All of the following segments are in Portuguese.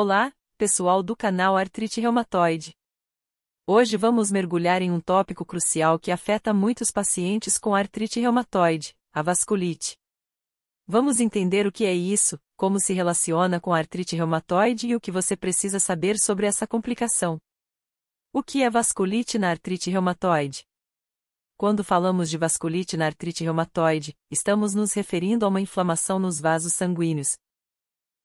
Olá, pessoal do canal Artrite Reumatoide. Hoje vamos mergulhar em um tópico crucial que afeta muitos pacientes com artrite reumatoide, a vasculite. Vamos entender o que é isso, como se relaciona com a artrite reumatoide e o que você precisa saber sobre essa complicação. O que é vasculite na artrite reumatoide? Quando falamos de vasculite na artrite reumatoide, estamos nos referindo a uma inflamação nos vasos sanguíneos,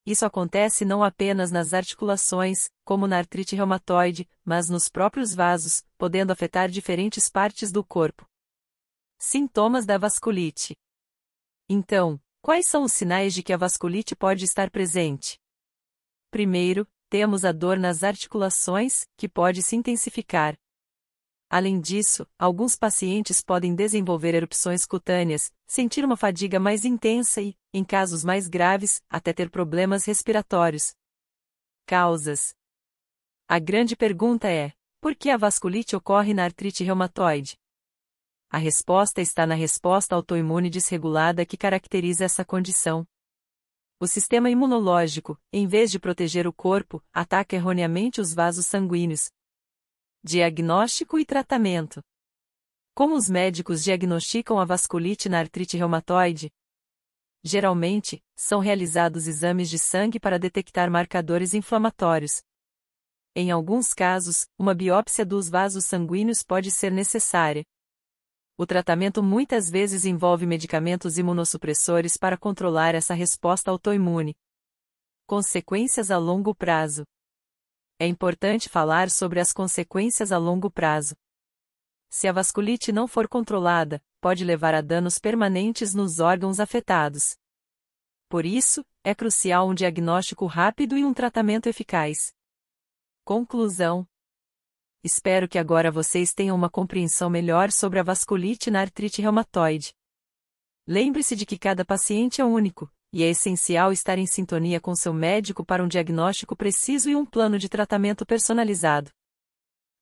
isso acontece não apenas nas articulações, como na artrite reumatoide, mas nos próprios vasos, podendo afetar diferentes partes do corpo. Sintomas da vasculite. Então, quais são os sinais de que a vasculite pode estar presente? Primeiro, temos a dor nas articulações, que pode se intensificar. Além disso, alguns pacientes podem desenvolver erupções cutâneas, sentir uma fadiga mais intensa e, em casos mais graves, até ter problemas respiratórios. Causas: A grande pergunta é: por que a vasculite ocorre na artrite reumatoide? A resposta está na resposta autoimune desregulada que caracteriza essa condição. O sistema imunológico, em vez de proteger o corpo, ataca erroneamente os vasos sanguíneos, Diagnóstico e tratamento. Como os médicos diagnosticam a vasculite na artrite reumatoide? Geralmente, são realizados exames de sangue para detectar marcadores inflamatórios. Em alguns casos, uma biópsia dos vasos sanguíneos pode ser necessária. O tratamento muitas vezes envolve medicamentos imunossupressores para controlar essa resposta autoimune. Consequências a longo prazo é importante falar sobre as consequências a longo prazo. Se a vasculite não for controlada, pode levar a danos permanentes nos órgãos afetados. Por isso, é crucial um diagnóstico rápido e um tratamento eficaz. Conclusão: Espero que agora vocês tenham uma compreensão melhor sobre a vasculite na artrite reumatoide. Lembre-se de que cada paciente é único, e é essencial estar em sintonia com seu médico para um diagnóstico preciso e um plano de tratamento personalizado.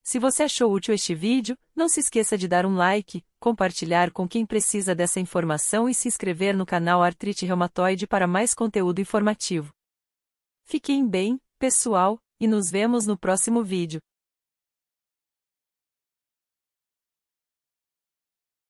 Se você achou útil este vídeo, não se esqueça de dar um like, compartilhar com quem precisa dessa informação e se inscrever no canal Artrite Reumatoide para mais conteúdo informativo. Fiquem bem, pessoal, e nos vemos no próximo vídeo.